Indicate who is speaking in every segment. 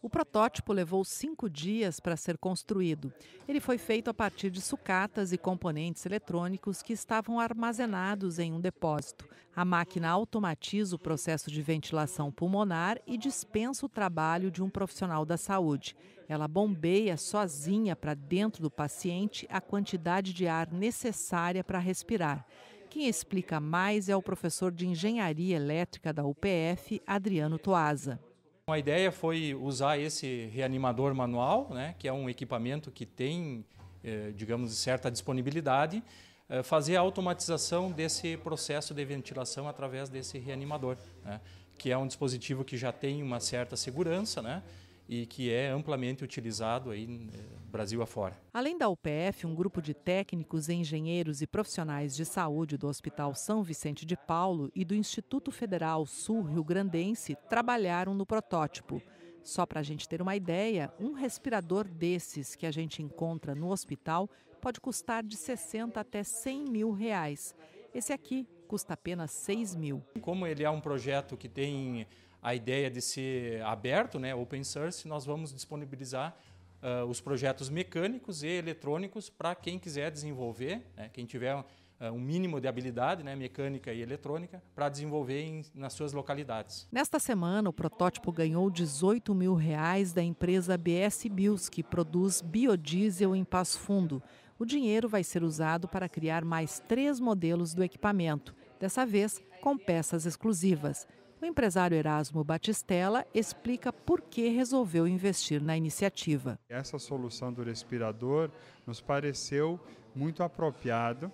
Speaker 1: O protótipo levou cinco dias para ser construído. Ele foi feito a partir de sucatas e componentes eletrônicos que estavam armazenados em um depósito. A máquina automatiza o processo de ventilação pulmonar e dispensa o trabalho de um profissional da saúde. Ela bombeia sozinha para dentro do paciente a quantidade de ar necessária para respirar. Quem explica mais é o professor de engenharia elétrica da UPF, Adriano Toaza.
Speaker 2: A ideia foi usar esse reanimador manual, né, que é um equipamento que tem, eh, digamos, certa disponibilidade, eh, fazer a automatização desse processo de ventilação através desse reanimador, né, que é um dispositivo que já tem uma certa segurança, né, e que é amplamente utilizado aí eh, Brasil afora.
Speaker 1: Além da UPF, um grupo de técnicos, engenheiros e profissionais de saúde do Hospital São Vicente de Paulo e do Instituto Federal Sul Rio Grandense trabalharam no protótipo. Só para a gente ter uma ideia, um respirador desses que a gente encontra no hospital pode custar de 60 até 100 mil reais. Esse aqui custa
Speaker 2: apenas 6 mil. Como ele é um projeto que tem a ideia de ser aberto, né, open source, nós vamos disponibilizar uh, os projetos mecânicos e eletrônicos para quem quiser desenvolver, né, quem tiver ah, um mínimo de habilidade né, mecânica e eletrônica para desenvolver em, nas suas localidades.
Speaker 1: Nesta semana, o protótipo ganhou 18 mil reais da empresa BS Bills, que produz biodiesel em Passo Fundo. O dinheiro vai ser usado para criar mais três modelos do equipamento, dessa vez com peças exclusivas. O empresário Erasmo Batistella explica por que resolveu investir
Speaker 3: na iniciativa. Essa solução do respirador nos pareceu muito apropriada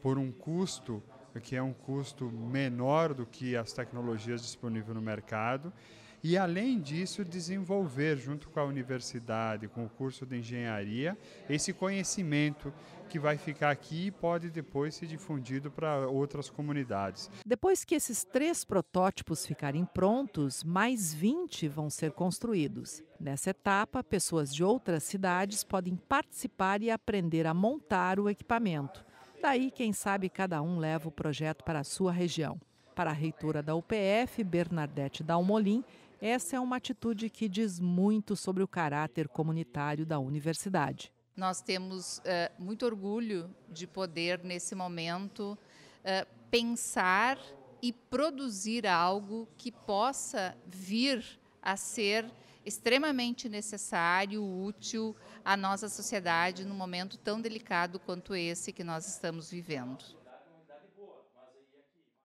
Speaker 3: por um custo que é um custo menor do que as tecnologias disponíveis no mercado e, além disso, desenvolver, junto com a universidade, com o curso de engenharia, esse conhecimento que vai ficar aqui e pode depois ser difundido para outras comunidades. Depois que esses três protótipos ficarem prontos, mais 20 vão ser
Speaker 1: construídos. Nessa etapa, pessoas de outras cidades podem participar e aprender a montar o equipamento. Daí, quem sabe, cada um leva o projeto para a sua região. Para a reitora da UPF, Bernadette Dalmolin, essa é uma atitude que diz muito sobre o caráter comunitário da universidade. Nós temos eh, muito orgulho de poder, nesse momento, eh, pensar e produzir algo que possa vir a ser extremamente necessário, útil à nossa sociedade num momento tão delicado quanto esse que nós estamos vivendo.